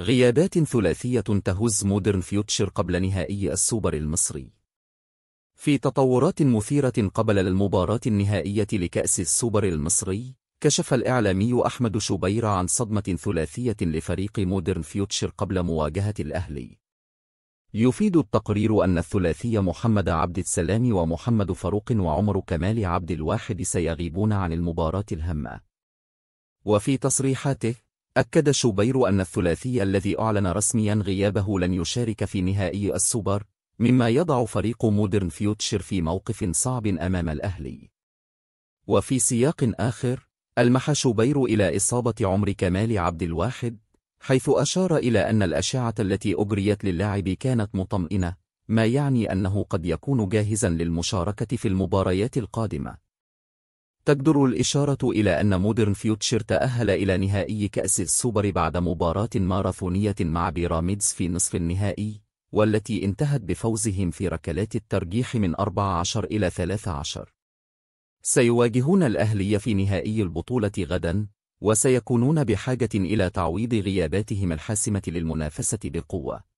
غيابات ثلاثية تهز مودرن فيوتشر قبل نهائي السوبر المصري في تطورات مثيرة قبل المباراة النهائية لكأس السوبر المصري كشف الإعلامي أحمد شبير عن صدمة ثلاثية لفريق مودرن فيوتشر قبل مواجهة الأهلي يفيد التقرير أن الثلاثي محمد عبد السلام ومحمد فاروق وعمر كمال عبد الواحد سيغيبون عن المباراة الهامة وفي تصريحاته أكد شوبير أن الثلاثي الذي أعلن رسميا غيابه لن يشارك في نهائي السوبر مما يضع فريق مودرن فيوتشر في موقف صعب أمام الأهلي وفي سياق آخر ألمح شوبير إلى إصابة عمر كمال عبد الواحد حيث أشار إلى أن الأشعة التي أجريت للاعب كانت مطمئنة ما يعني أنه قد يكون جاهزا للمشاركة في المباريات القادمة تجدر الإشارة إلى أن مودرن فيوتشر تأهل إلى نهائي كأس السوبر بعد مباراة ماراثونية مع بيراميدز في نصف النهائي والتي انتهت بفوزهم في ركلات الترجيح من 14 إلى 13 سيواجهون الأهلي في نهائي البطولة غدا وسيكونون بحاجة إلى تعويض غياباتهم الحاسمة للمنافسة بقوة